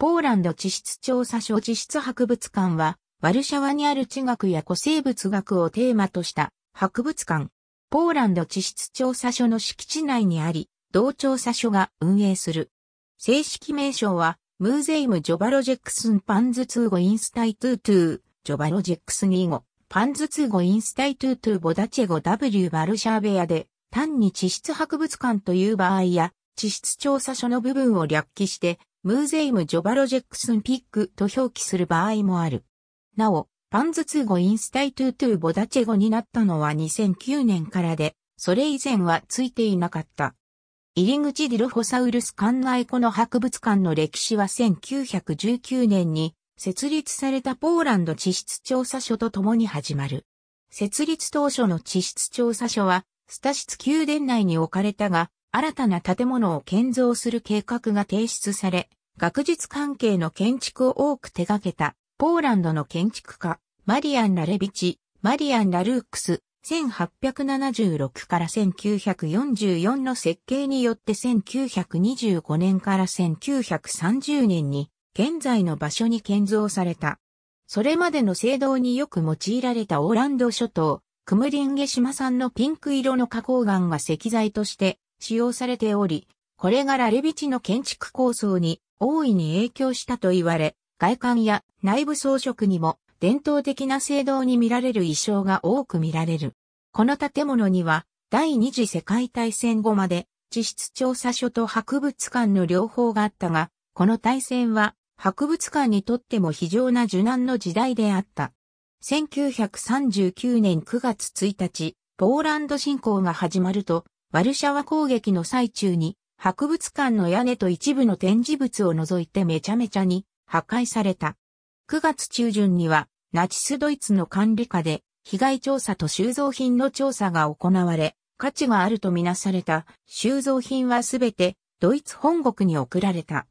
ポーランド地質調査所地質博物館は、ワルシャワにある地学や古生物学をテーマとした博物館。ポーランド地質調査所の敷地内にあり、同調査所が運営する。正式名称は、ムーゼイム・ジョバロジェクスン・パンズツーゴ・インスタイトゥートゥー、ジョバロジェクスニーゴ、パンズツーゴ・インスタイトゥートゥーボダチェゴ・ W・ バルシャーベアで、単に地質博物館という場合や、地質調査所の部分を略記して、ムーゼイム・ジョバロジェックスン・ピックと表記する場合もある。なお、パンズツー語インスタイトゥートゥーボダチェ語になったのは2009年からで、それ以前はついていなかった。入り口ディルホサウルス館内湖の博物館の歴史は1919年に設立されたポーランド地質調査所と共に始まる。設立当初の地質調査所は、スタシツ宮殿内に置かれたが、新たな建物を建造する計画が提出され、学術関係の建築を多く手掛けた、ポーランドの建築家、マリアン・ラレビチ、マリアン・ラルークス、1876から1944の設計によって1925年から1930年に現在の場所に建造された。それまでの聖堂によく用いられたオーランド諸島、クムリンゲ島産のピンク色の花崗岩が石材として使用されており、これがラレビチの建築構想に大いに影響したと言われ、外観や内部装飾にも伝統的な聖堂に見られる衣装が多く見られる。この建物には第二次世界大戦後まで地質調査所と博物館の両方があったが、この大戦は博物館にとっても非常な受難の時代であった。1939年9月1日、ポーランド侵攻が始まると、ワルシャワ攻撃の最中に、博物館の屋根と一部の展示物を除いてめちゃめちゃに破壊された。9月中旬には、ナチスドイツの管理下で、被害調査と収蔵品の調査が行われ、価値があるとみなされた収蔵品はすべてドイツ本国に送られた。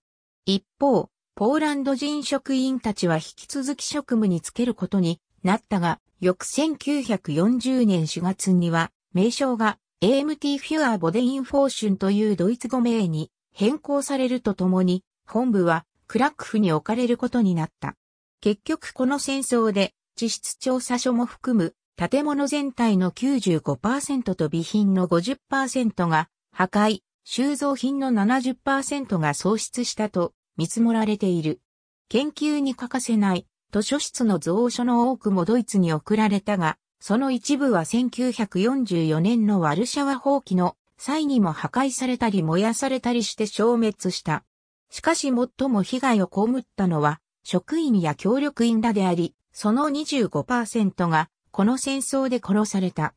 一方、ポーランド人職員たちは引き続き職務につけることになったが、翌1940年4月には名称が AMT フュアーボデインフォーシュンというドイツ語名に変更されるとともに、本部はクラックフに置かれることになった。結局この戦争で地質調査所も含む建物全体の95%と備品の50%が破壊、収蔵品の70%が喪失したと見積もられている。研究に欠かせない図書室の蔵書の多くもドイツに送られたが、その一部は1944年のワルシャワ放棄の際にも破壊されたり燃やされたりして消滅した。しかし最も被害を被ったのは職員や協力員らであり、その25%がこの戦争で殺された。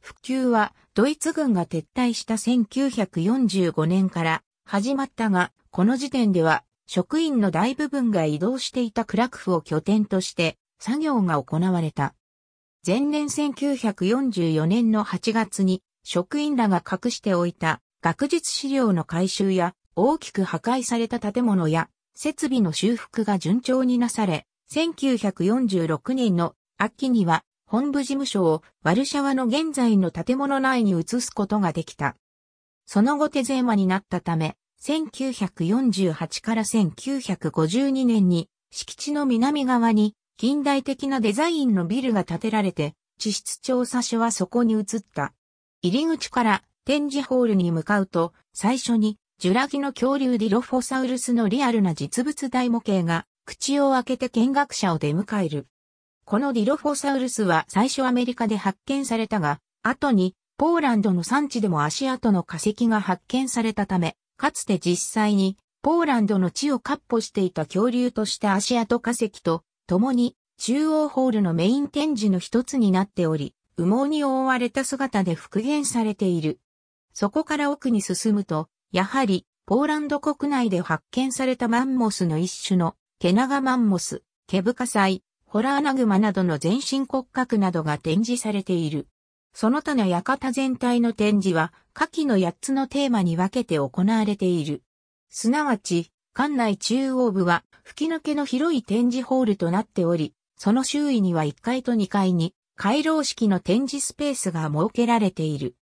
復旧はドイツ軍が撤退した1945年から始まったが、この時点では職員の大部分が移動していたクラクフを拠点として作業が行われた。前年1944年の8月に職員らが隠しておいた学術資料の回収や大きく破壊された建物や設備の修復が順調になされ、1946年の秋には本部事務所をワルシャワの現在の建物内に移すことができた。その後手前話になったため、1948から1952年に敷地の南側に近代的なデザインのビルが建てられて、地質調査所はそこに移った。入り口から展示ホールに向かうと、最初に、ジュラ紀の恐竜ディロフォサウルスのリアルな実物大模型が、口を開けて見学者を出迎える。このディロフォサウルスは最初アメリカで発見されたが、後にポーランドの産地でも足跡の化石が発見されたため、かつて実際にポーランドの地を割歩していた恐竜として足跡化石と共に中央ホールのメイン展示の一つになっており、羽毛に覆われた姿で復元されている。そこから奥に進むと、やはり、ポーランド国内で発見されたマンモスの一種の、ケナガマンモス、ケブカサイ、ホラーナグマなどの全身骨格などが展示されている。その他の館全体の展示は、下記の8つのテーマに分けて行われている。すなわち、館内中央部は吹き抜けの広い展示ホールとなっており、その周囲には1階と2階に回廊式の展示スペースが設けられている。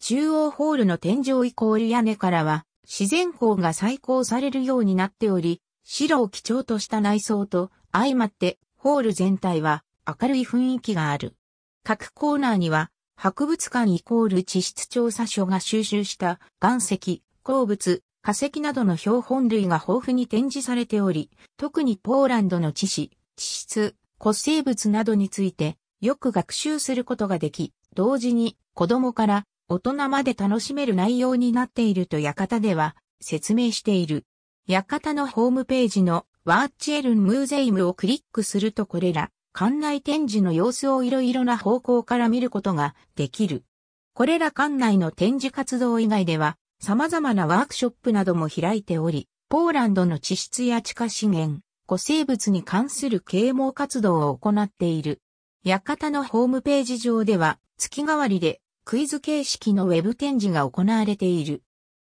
中央ホールの天井イコール屋根からは自然光が再興されるようになっており、白を基調とした内装と相まってホール全体は明るい雰囲気がある。各コーナーには博物館イコール地質調査所が収集した岩石、鉱物、化石などの標本類が豊富に展示されており、特にポーランドの地史、地質、古生物などについてよく学習することができ、同時に子供から大人まで楽しめる内容になっていると館では説明している。館のホームページのワーチェルンムーゼイムをクリックするとこれら、館内展示の様子をいろいろな方向から見ることができる。これら館内の展示活動以外では、様々なワークショップなども開いており、ポーランドの地質や地下資源、古生物に関する啓蒙活動を行っている。館のホームページ上では、月替わりでクイズ形式のウェブ展示が行われている。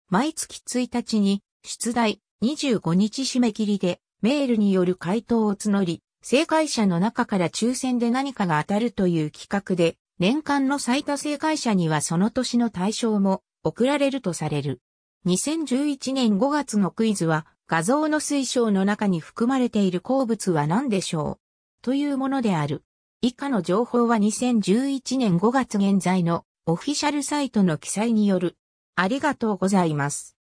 毎月1日に、出題、25日締め切りで、メールによる回答を募り、正解者の中から抽選で何かが当たるという企画で、年間の最多正解者にはその年の対象も送られるとされる。2011年5月のクイズは、画像の水晶の中に含まれている鉱物は何でしょうというものである。以下の情報は2011年5月現在のオフィシャルサイトの記載による。ありがとうございます。